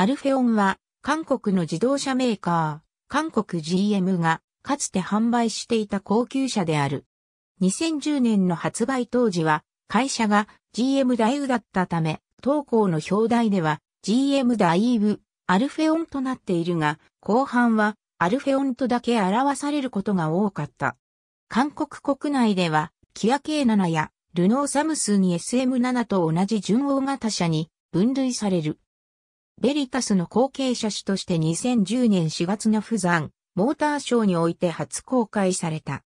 アルフェオンは、韓国の自動車メーカー、韓国 GM が、かつて販売していた高級車である。2010年の発売当時は、会社が GM ダイウだったため、当校の表題では、GM ダイブ、アルフェオンとなっているが、後半は、アルフェオンとだけ表されることが多かった。韓国国内では、キア K7 やルノーサムスに SM7 と同じ順応型車に分類される。ベリタスの後継車種として2010年4月の富山、モーターショーにおいて初公開された。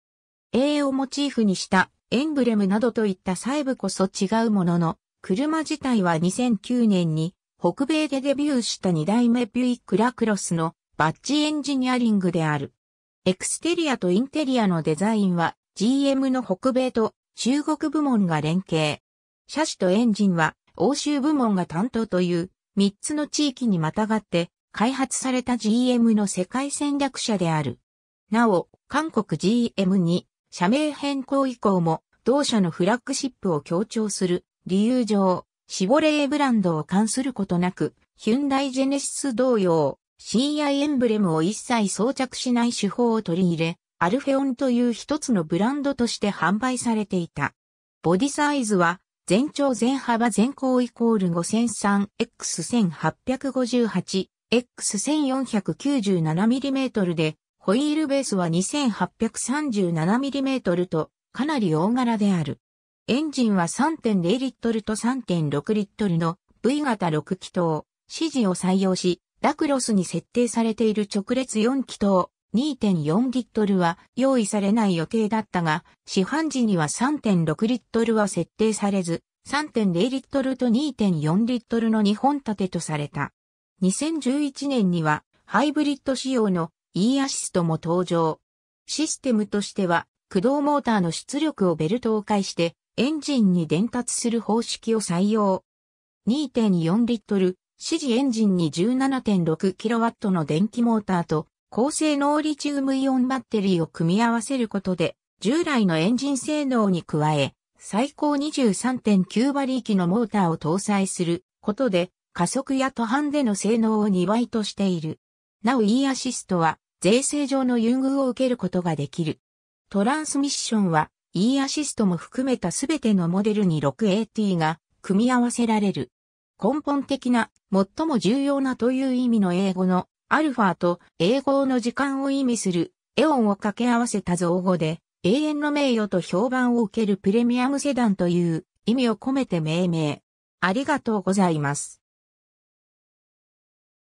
A をモチーフにしたエンブレムなどといった細部こそ違うものの、車自体は2009年に北米でデビューした2代目ビュイクラクロスのバッジエンジニアリングである。エクステリアとインテリアのデザインは GM の北米と中国部門が連携。車種とエンジンは欧州部門が担当という3つの地域にまたがって開発された GM の世界戦略者である。なお、韓国 GM に社名変更以降も同社のフラッグシップを強調する理由上、シボレーブランドを関することなく、ヒュンダイジェネシス同様、CI エンブレムを一切装着しない手法を取り入れ、アルフェオンという一つのブランドとして販売されていた。ボディサイズは全長全幅全高イコール 5003X1858、X1497mm で、ホイールベースは 2837mm と、かなり大柄である。エンジンは3.0リットルと3.6リットルの V 型6気筒、指示を採用し、ラクロスに設定されている直列4気筒、2.4リットルは用意されない予定だったが、市販時には3.6リットルは設定されず、3.0リットルと2.4リットルの2本立てとされた。2011年にはハイブリッド仕様の e アシストも登場。システムとしては駆動モーターの出力をベルトを介してエンジンに伝達する方式を採用。2.4リットル、指示エンジンに1 7 6ットの電気モーターと高性能リチウムイオンバッテリーを組み合わせることで、従来のエンジン性能に加え、最高23.9馬力のモーターを搭載することで、加速や途半での性能を2倍としている。なお E アシストは、税制上の優遇を受けることができる。トランスミッションは、E アシストも含めたすべてのモデルに 6AT が組み合わせられる。根本的な、最も重要なという意味の英語のアルファと英語の時間を意味するエオンを掛け合わせた造語で、永遠の名誉と評判を受けるプレミアムセダンという意味を込めて命名。ありがとうございます。